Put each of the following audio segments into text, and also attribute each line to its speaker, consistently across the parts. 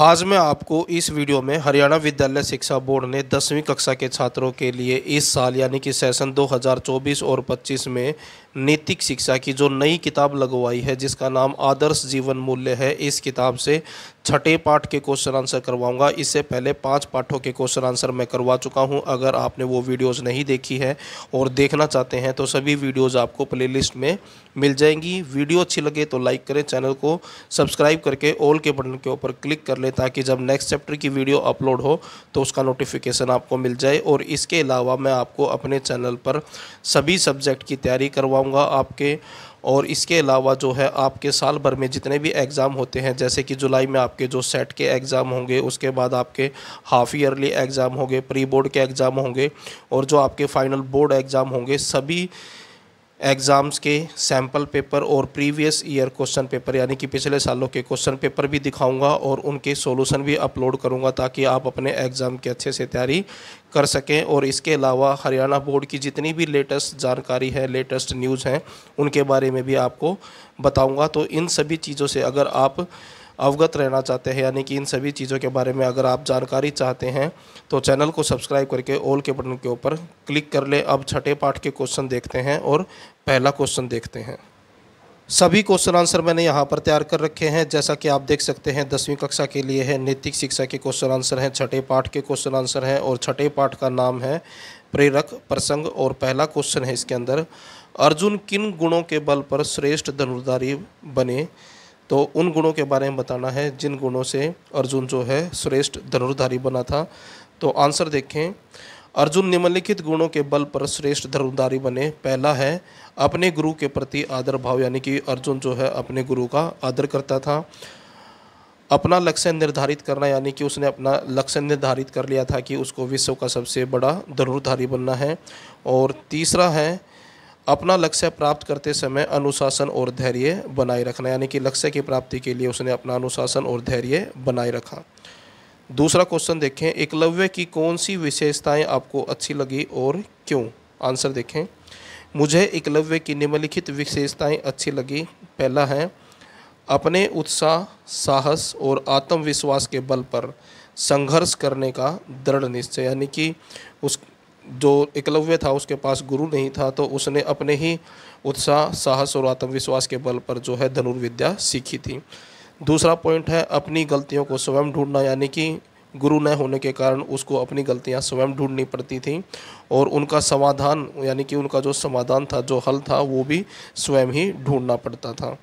Speaker 1: आज मैं आपको इस वीडियो में हरियाणा विद्यालय शिक्षा बोर्ड ने दसवीं कक्षा के छात्रों के लिए इस साल यानी कि सेशन 2024 और 25 में नैतिक शिक्षा की जो नई किताब लगवाई है जिसका नाम आदर्श जीवन मूल्य है इस किताब से छठे पाठ के क्वेश्चन आंसर करवाऊंगा इससे पहले पांच पाठों के क्वेश्चन आंसर मैं करवा चुका हूं अगर आपने वो वीडियोस नहीं देखी है और देखना चाहते हैं तो सभी वीडियोस आपको प्लेलिस्ट में मिल जाएंगी वीडियो अच्छी लगे तो लाइक करें चैनल को सब्सक्राइब करके ऑल के बटन के ऊपर क्लिक कर लें ताकि जब नेक्स्ट चैप्टर की वीडियो अपलोड हो तो उसका नोटिफिकेशन आपको मिल जाए और इसके अलावा मैं आपको अपने चैनल पर सभी सब्जेक्ट की तैयारी करवाऊँगा आपके और इसके अलावा जो है आपके साल भर में जितने भी एग्ज़ाम होते हैं जैसे कि जुलाई में आपके जो सेट के एग्ज़ाम होंगे उसके बाद आपके हाफ ईयरली एग्ज़ाम होंगे प्री बोर्ड के एग्ज़ाम होंगे और जो आपके फ़ाइनल बोर्ड एग्ज़ाम होंगे सभी एग्ज़ाम्स के सैम्पल पेपर और प्रीवियस ईयर क्वेश्चन पेपर यानी कि पिछले सालों के क्वेश्चन पेपर भी दिखाऊंगा और उनके सॉल्यूशन भी अपलोड करूंगा ताकि आप अपने एग्ज़ाम की अच्छे से तैयारी कर सकें और इसके अलावा हरियाणा बोर्ड की जितनी भी लेटेस्ट जानकारी है लेटेस्ट न्यूज़ हैं उनके बारे में भी आपको बताऊँगा तो इन सभी चीज़ों से अगर आप अवगत रहना चाहते हैं यानी कि इन सभी चीज़ों के बारे में अगर आप जानकारी चाहते हैं तो चैनल को सब्सक्राइब करके ऑल के बटन के ऊपर क्लिक कर ले अब छठे पाठ के क्वेश्चन देखते हैं और पहला क्वेश्चन देखते हैं सभी क्वेश्चन आंसर मैंने यहाँ पर तैयार कर रखे हैं जैसा कि आप देख सकते हैं दसवीं कक्षा के लिए है नैतिक शिक्षा के क्वेश्चन आंसर हैं छठे पाठ के क्वेश्चन आंसर हैं और छठे पाठ का नाम है प्रेरक प्रसंग और पहला क्वेश्चन है इसके अंदर अर्जुन किन गुणों के बल पर श्रेष्ठ धनुर्धारी बने तो उन गुणों के बारे में बताना है जिन गुणों से अर्जुन जो है श्रेष्ठ धनुर्धारी बना था तो आंसर देखें अर्जुन निम्नलिखित गुणों के बल पर श्रेष्ठ धर्मदारी बने पहला है अपने गुरु के प्रति आदर भाव यानी कि अर्जुन जो है अपने गुरु का आदर करता था अपना लक्ष्य निर्धारित करना यानी कि उसने अपना लक्ष्य निर्धारित कर लिया था कि उसको विश्व का सबसे बड़ा धनुर्धारी बनना है और तीसरा है अपना लक्ष्य प्राप्त करते समय अनुशासन और धैर्य बनाए रखना यानी कि लक्ष्य की प्राप्ति के लिए उसने अपना अनुशासन और धैर्य बनाए रखा दूसरा क्वेश्चन देखें एकलव्य की कौन सी विशेषताएं आपको अच्छी लगी और क्यों आंसर देखें मुझे एकलव्य की निम्नलिखित विशेषताएं अच्छी लगी पहला है अपने उत्साह साहस और आत्मविश्वास के बल पर संघर्ष करने का दृढ़ निश्चय यानी कि उस जो एकलव्य था उसके पास गुरु नहीं था तो उसने अपने ही उत्साह साहस और आत्मविश्वास के बल पर जो है धनुर्विद्या सीखी थी दूसरा पॉइंट है अपनी गलतियों को स्वयं ढूंढना यानी कि गुरु न होने के कारण उसको अपनी गलतियां स्वयं ढूंढनी पड़ती थीं और उनका समाधान यानी कि उनका जो समाधान था जो हल था वो भी स्वयं ही ढूंढना पड़ता था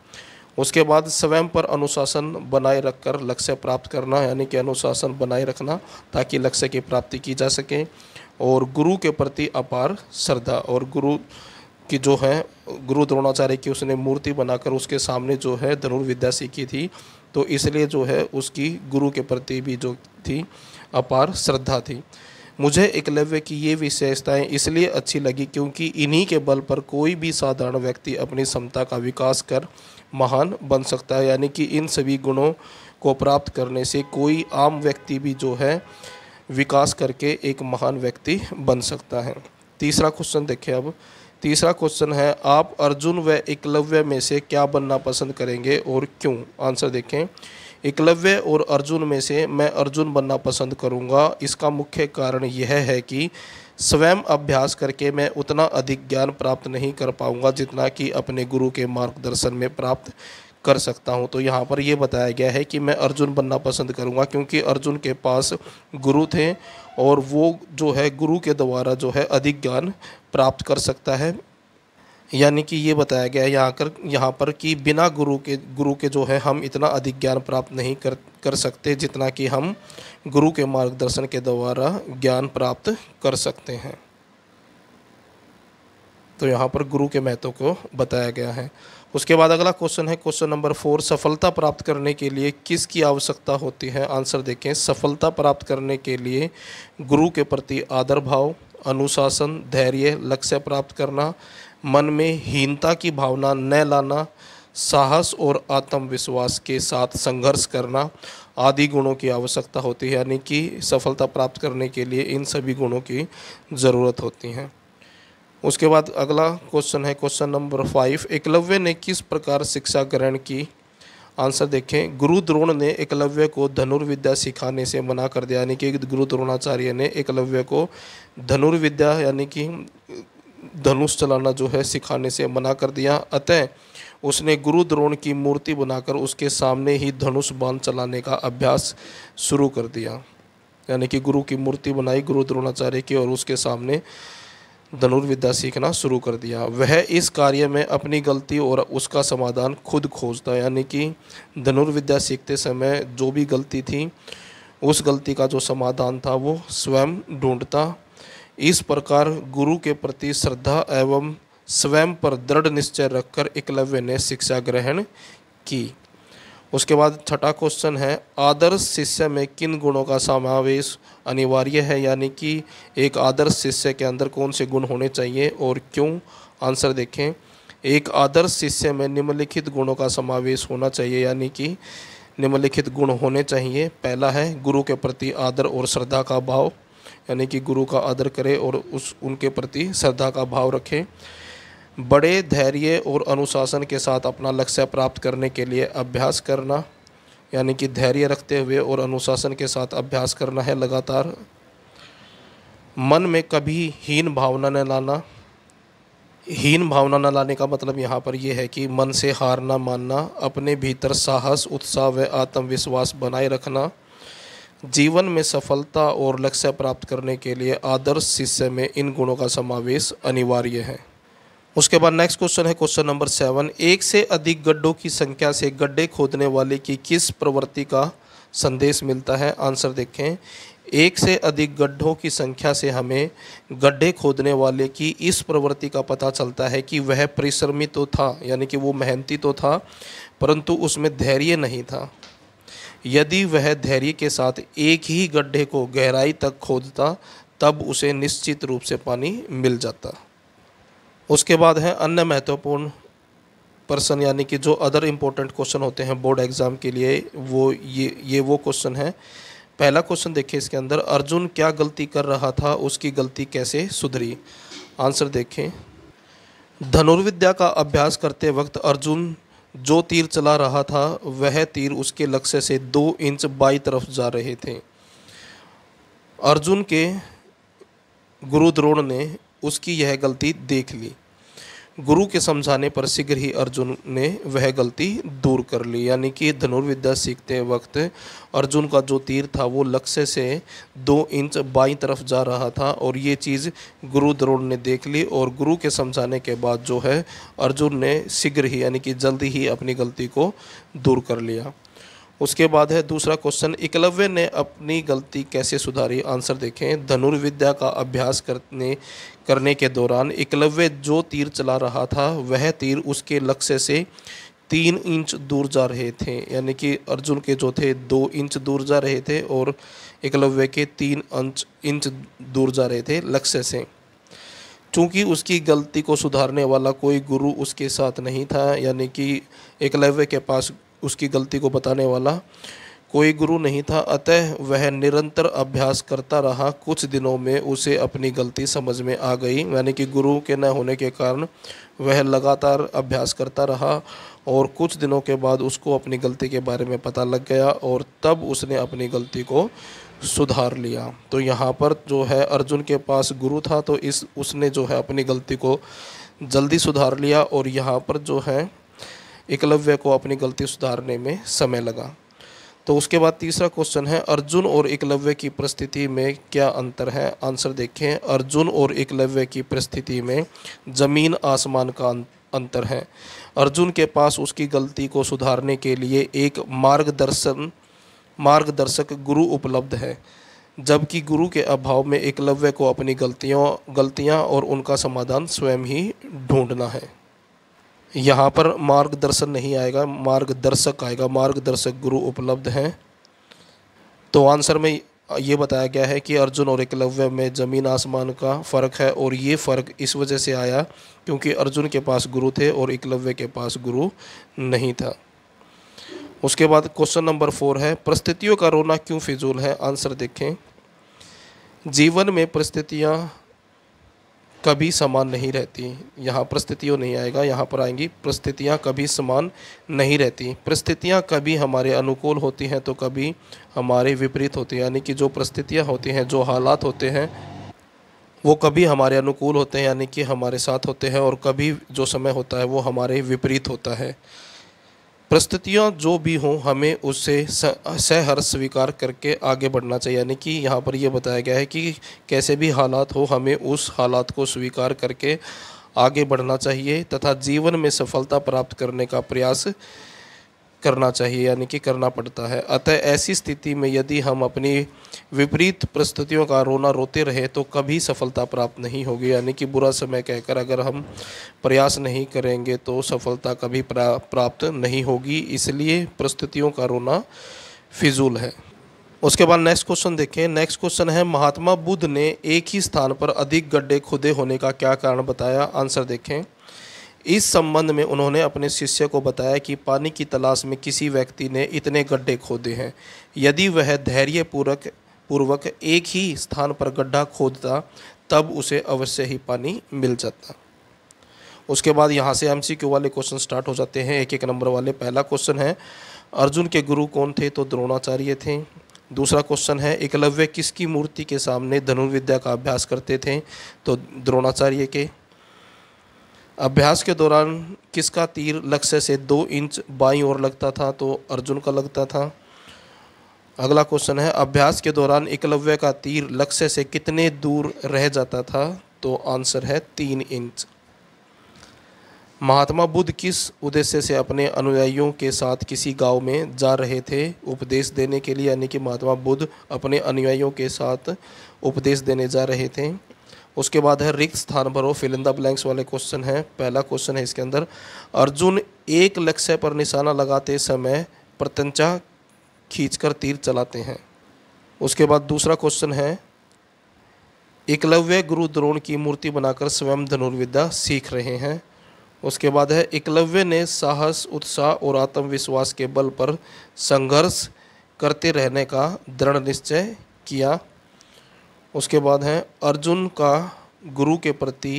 Speaker 1: उसके बाद स्वयं पर अनुशासन बनाए रखकर लक्ष्य प्राप्त करना यानी कि अनुशासन बनाए रखना ताकि लक्ष्य की प्राप्ति की जा सके और गुरु के प्रति अपार श्रद्धा और गुरु की जो है गुरु द्रोणाचार्य की उसने मूर्ति बनाकर उसके सामने जो है धनुर्विद्या सीखी थी तो इसलिए जो है उसकी गुरु के प्रति भी जो थी अपार श्रद्धा थी मुझे एकलव्य की ये विशेषताएं इसलिए अच्छी लगी क्योंकि इन्हीं के बल पर कोई भी साधारण व्यक्ति अपनी क्षमता का विकास कर महान बन सकता है यानी कि इन सभी गुणों को प्राप्त करने से कोई आम व्यक्ति भी जो है विकास करके एक महान व्यक्ति बन सकता है तीसरा क्वेश्चन देखें अब तीसरा क्वेश्चन है आप अर्जुन व एकलव्य में से क्या बनना पसंद करेंगे और क्यों आंसर देखें एकलव्य और अर्जुन में से मैं अर्जुन बनना पसंद करूंगा इसका मुख्य कारण यह है कि स्वयं अभ्यास करके मैं उतना अधिक ज्ञान प्राप्त नहीं कर पाऊंगा जितना कि अपने गुरु के मार्गदर्शन में प्राप्त कर सकता हूँ तो यहाँ पर यह बताया गया है कि मैं अर्जुन बनना पसंद करूँगा क्योंकि अर्जुन के पास गुरु थे और वो जो है गुरु के द्वारा जो है अधिक ज्ञान प्राप्त कर सकता है यानी कि ये बताया गया है यहाँ कर यहाँ पर कि बिना गुरु के गुरु के जो है हम इतना अधिक ज्ञान प्राप्त नहीं कर कर सकते जितना कि हम गुरु के मार्गदर्शन के द्वारा ज्ञान प्राप्त कर सकते हैं तो यहाँ पर गुरु के महत्व को बताया गया है उसके बाद अगला क्वेश्चन है क्वेश्चन नंबर फोर सफलता प्राप्त करने के लिए किसकी आवश्यकता होती है आंसर देखें सफलता प्राप्त करने के लिए गुरु के प्रति आदर भाव अनुशासन धैर्य लक्ष्य प्राप्त करना मन में हीनता की भावना न लाना साहस और आत्मविश्वास के साथ संघर्ष करना आदि गुणों की आवश्यकता होती है यानी कि सफलता प्राप्त करने के लिए इन सभी गुणों की ज़रूरत होती है उसके बाद अगला क्वेश्चन है क्वेश्चन नंबर फाइव एकलव्य ने किस प्रकार शिक्षा ग्रहण की आंसर देखें गुरु द्रोण ने एकलव्य को धनुर्विद्या सिखाने से मना कर दिया यानी कि गुरु द्रोणाचार्य ने एकलव्य को धनुर्विद्या यानी कि धनुष चलाना जो है सिखाने से मना कर दिया अतः उसने गुरु द्रोण की मूर्ति बनाकर उसके सामने ही धनुष बाण चलाने का अभ्यास शुरू कर दिया यानी कि गुरु की मूर्ति बनाई गुरु द्रोणाचार्य की और उसके सामने धनुर्विद्या सीखना शुरू कर दिया वह इस कार्य में अपनी गलती और उसका समाधान खुद खोजता यानी कि धनुर्विद्या सीखते समय जो भी गलती थी उस गलती का जो समाधान था वो स्वयं ढूंढता इस प्रकार गुरु के प्रति श्रद्धा एवं स्वयं पर दृढ़ निश्चय रखकर एकलव्य ने शिक्षा ग्रहण की उसके बाद छठा क्वेश्चन है आदर्श शिष्य में किन गुणों का समावेश अनिवार्य है यानी कि एक आदर्श शिष्य के अंदर कौन से गुण होने चाहिए और क्यों आंसर देखें एक आदर्श शिष्य में निम्नलिखित गुणों का समावेश होना चाहिए यानी कि निम्नलिखित गुण होने चाहिए पहला है गुरु के प्रति आदर और श्रद्धा का भाव यानी कि गुरु का आदर करें और उस उनके प्रति श्रद्धा का भाव रखें बड़े धैर्य और अनुशासन के साथ अपना लक्ष्य प्राप्त करने के लिए अभ्यास करना यानी कि धैर्य रखते हुए और अनुशासन के साथ अभ्यास करना है लगातार मन में कभी हीन भावना न लाना हीन भावना न लाने का मतलब यहाँ पर यह है कि मन से हार ना मानना अपने भीतर साहस उत्साह व आत्मविश्वास बनाए रखना जीवन में सफलता और लक्ष्य प्राप्त करने के लिए आदर्श शिष्य में इन गुणों का समावेश अनिवार्य है उसके बाद नेक्स्ट क्वेश्चन है क्वेश्चन नंबर सेवन एक से अधिक गड्ढों की संख्या से गड्ढे खोदने वाले की किस प्रवृत्ति का संदेश मिलता है आंसर देखें एक से अधिक गड्ढों की संख्या से हमें गड्ढे खोदने वाले की इस प्रवृत्ति का पता चलता है कि वह परिश्रमी तो था यानी कि वो मेहनती तो था परंतु उसमें धैर्य नहीं था यदि वह धैर्य के साथ एक ही गड्ढे को गहराई तक खोदता तब उसे निश्चित रूप से पानी मिल जाता उसके बाद है अन्य महत्वपूर्ण पर्सन यानी कि जो अदर इम्पोर्टेंट क्वेश्चन होते हैं बोर्ड एग्ज़ाम के लिए वो ये ये वो क्वेश्चन है पहला क्वेश्चन देखिए इसके अंदर अर्जुन क्या गलती कर रहा था उसकी गलती कैसे सुधरी आंसर देखें धनुर्विद्या का अभ्यास करते वक्त अर्जुन जो तीर चला रहा था वह तीर उसके लक्ष्य से दो इंच बाई तरफ जा रहे थे अर्जुन के गुरु द्रोण ने उसकी यह गलती देख ली गुरु के समझाने पर शीघ्र ही अर्जुन ने वह गलती दूर कर ली यानी कि धनुर्विद्या सीखते वक्त अर्जुन का जो तीर था वो लक्ष्य से दो इंच बाई तरफ जा रहा था और ये चीज़ गुरु द्रोण ने देख ली और गुरु के समझाने के बाद जो है अर्जुन ने शीघ्र ही यानी कि जल्दी ही अपनी गलती को दूर कर लिया उसके बाद है दूसरा क्वेश्चन एकलव्य ने अपनी गलती कैसे सुधारी आंसर देखें धनुर्विद्या का अभ्यास करने करने के दौरान एकलव्य जो तीर चला रहा था वह तीर उसके लक्ष्य से तीन इंच दूर जा रहे थे यानी कि अर्जुन के जो थे दो इंच दूर जा रहे थे और एकलव्य के तीन इंच इंच दूर जा रहे थे लक्ष्य से चूंकि उसकी गलती को सुधारने वाला कोई गुरु उसके साथ नहीं था यानी कि एकलव्य के पास उसकी गलती को बताने वाला कोई गुरु नहीं था अतः वह निरंतर अभ्यास करता रहा कुछ दिनों में उसे अपनी गलती समझ में आ गई यानी कि गुरु के न होने के कारण वह लगातार अभ्यास करता रहा और कुछ दिनों के बाद उसको अपनी गलती के बारे में पता लग गया और तब उसने अपनी गलती को सुधार लिया तो यहाँ पर जो है अर्जुन के पास गुरु था तो इस उसने जो है अपनी गलती को जल्दी सुधार लिया और यहाँ पर जो है एकलव्य को अपनी गलती सुधारने में समय लगा तो उसके बाद तीसरा क्वेश्चन है अर्जुन और एकलव्य की परिस्थिति में क्या अंतर है आंसर देखें अर्जुन और एकलव्य की परिस्थिति में ज़मीन आसमान का अं-, अंतर है अर्जुन के पास उसकी गलती को सुधारने के लिए एक मार्गदर्शन मार्गदर्शक गुरु उपलब्ध है जबकि गुरु के अभाव में एकलव्य को अपनी गलतियों गलतियां और उनका समाधान स्वयं ही ढूंढना है यहाँ पर मार्गदर्शन नहीं आएगा मार्गदर्शक आएगा मार्गदर्शक गुरु उपलब्ध हैं तो आंसर में ये बताया गया है कि अर्जुन और एकलव्य में ज़मीन आसमान का फ़र्क है और ये फ़र्क इस वजह से आया क्योंकि अर्जुन के पास गुरु थे और एकलव्य के पास गुरु नहीं था उसके बाद क्वेश्चन नंबर फोर है परिस्थितियों का रोना क्यों फिजूल है आंसर देखें जीवन में परिस्थितियाँ कभी समान नहीं रहती यहाँ परिस्थितियों नहीं आएगा यहाँ पर आएंगी परिस्थितियाँ कभी समान नहीं रहती परिस्थितियाँ कभी हमारे अनुकूल होती हैं तो कभी हमारे विपरीत होती हैं यानी कि जो परिस्थितियाँ होती हैं जो हालात होते हैं वो कभी हमारे अनुकूल होते हैं यानी कि हमारे साथ होते हैं और कभी जो समय होता है वो हमारे विपरीत होता है परिस्थितियाँ जो भी हों हमें उससे सहर्ष स्वीकार करके आगे बढ़ना चाहिए यानी कि यहाँ पर यह बताया गया है कि कैसे भी हालात हो हमें उस हालात को स्वीकार करके आगे बढ़ना चाहिए तथा जीवन में सफलता प्राप्त करने का प्रयास करना चाहिए यानी कि करना पड़ता है अतः ऐसी स्थिति में यदि हम अपनी विपरीत परिस्थितियों का रोना रोते रहे तो कभी सफलता प्राप्त नहीं होगी यानी कि बुरा समय कहकर अगर हम प्रयास नहीं करेंगे तो सफलता कभी प्राप्त नहीं होगी इसलिए परिस्थितियों का रोना फिजूल है उसके बाद नेक्स्ट क्वेश्चन देखें नेक्स्ट क्वेश्चन है महात्मा बुद्ध ने एक ही स्थान पर अधिक गड्ढे खुदे होने का क्या कारण बताया आंसर देखें इस संबंध में उन्होंने अपने शिष्य को बताया कि पानी की तलाश में किसी व्यक्ति ने इतने गड्ढे खोदे हैं यदि वह धैर्यपूर्वक पूर्वक एक ही स्थान पर गड्ढा खोदता तब उसे अवश्य ही पानी मिल जाता उसके बाद यहाँ से एमसीक्यू वाले क्वेश्चन स्टार्ट हो जाते हैं एक एक नंबर वाले पहला क्वेश्चन है अर्जुन के गुरु कौन थे तो द्रोणाचार्य थे दूसरा क्वेश्चन है एकलव्य किसकी मूर्ति के सामने धनुर्विद्या का अभ्यास करते थे तो द्रोणाचार्य के अभ्यास के दौरान किसका तीर लक्ष्य से दो इंच बाई और लगता था तो अर्जुन का लगता था अगला क्वेश्चन है अभ्यास के दौरान एकलव्य का तीर लक्ष्य से कितने दूर रह जाता था तो आंसर है तीन इंच महात्मा बुद्ध किस उद्देश्य से अपने अनुयायियों के साथ किसी गांव में जा रहे थे उपदेश देने के लिए यानी कि महात्मा बुद्ध अपने अनुयायियों के साथ उपदेश देने जा रहे थे उसके बाद है रिक्त स्थान भरो फिलिंदा ब्लैंक्स वाले क्वेश्चन हैं पहला क्वेश्चन है इसके अंदर अर्जुन एक लक्ष्य पर निशाना लगाते समय प्रत्यंचा खींचकर तीर चलाते हैं उसके बाद दूसरा क्वेश्चन है एकलव्य गुरु द्रोण की मूर्ति बनाकर स्वयं धनुर्विद्या सीख रहे हैं उसके बाद है एकलव्य ने साहस उत्साह और आत्मविश्वास के बल पर संघर्ष करते रहने का दृढ़ निश्चय किया उसके बाद है अर्जुन का गुरु के प्रति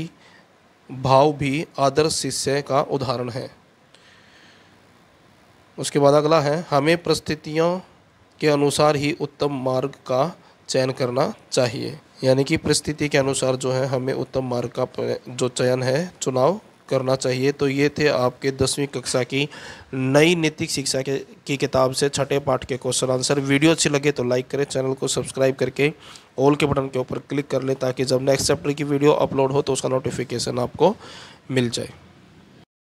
Speaker 1: भाव भी आदर्श शिष्य का उदाहरण है उसके बाद अगला है हमें परिस्थितियों के अनुसार ही उत्तम मार्ग का चयन करना चाहिए यानी कि परिस्थिति के अनुसार जो है हमें उत्तम मार्ग का जो चयन है चुनाव करना चाहिए तो ये थे आपके दसवीं कक्षा की नई नैतिक शिक्षा के की किताब से छठे पाठ के क्वेश्चन आंसर वीडियो अच्छी लगे तो लाइक करें चैनल को सब्सक्राइब करके ऑल के बटन के ऊपर क्लिक कर लें ताकि जब नेक्स्ट चैप्टर की वीडियो अपलोड हो तो उसका नोटिफिकेशन आपको मिल जाए